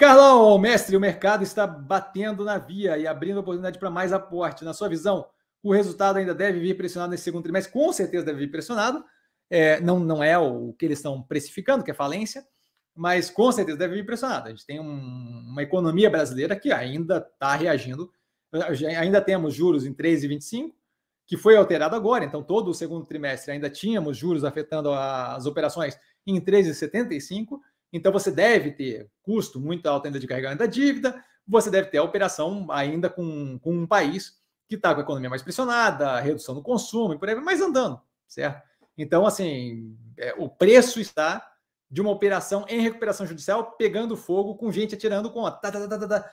Carlão, mestre, o mercado está batendo na via e abrindo oportunidade para mais aporte. Na sua visão, o resultado ainda deve vir pressionado nesse segundo trimestre? Com certeza deve vir pressionado. É, não, não é o que eles estão precificando, que é falência, mas com certeza deve vir pressionado. A gente tem um, uma economia brasileira que ainda está reagindo. Ainda temos juros em 3,25, que foi alterado agora. Então, todo o segundo trimestre ainda tínhamos juros afetando as operações em 3,75 então você deve ter custo muito alto ainda de carregamento da dívida, você deve ter a operação ainda com, com um país que está com a economia mais pressionada, redução no consumo e por aí, mais andando, certo? Então, assim, é, o preço está de uma operação em recuperação judicial pegando fogo com gente atirando com a tá tá tá, tá, tá, tá,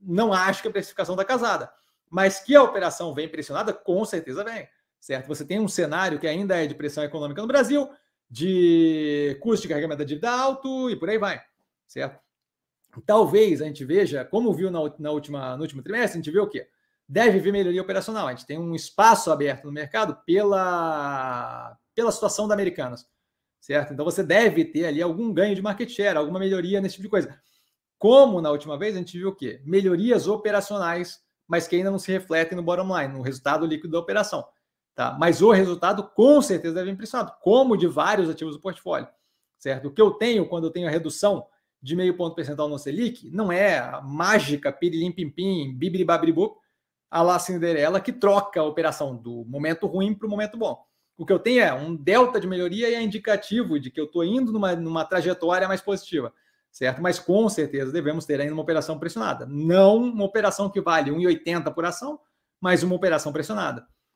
não acho que a precificação está casada, mas que a operação vem pressionada, com certeza vem, certo? Você tem um cenário que ainda é de pressão econômica no Brasil, de custo de carregamento da dívida alto e por aí vai, certo? Talvez a gente veja, como viu na, na última, no último trimestre, a gente vê o quê? Deve vir melhoria operacional. A gente tem um espaço aberto no mercado pela, pela situação da Americanas, certo? Então você deve ter ali algum ganho de market share, alguma melhoria nesse tipo de coisa. Como na última vez a gente viu o quê? Melhorias operacionais, mas que ainda não se refletem no bottom line, no resultado líquido da operação. Tá? Mas o resultado com certeza deve impressionado, como de vários ativos do portfólio. Certo? O que eu tenho quando eu tenho a redução de meio ponto percentual no Selic não é a mágica pirilim-pim-pim, bibiribabribu, a la Cinderela, que troca a operação do momento ruim para o momento bom. O que eu tenho é um delta de melhoria e é indicativo de que eu estou indo numa, numa trajetória mais positiva, certo? Mas com certeza devemos ter ainda uma operação pressionada. Não uma operação que vale 1,80 por ação, mas uma operação pressionada.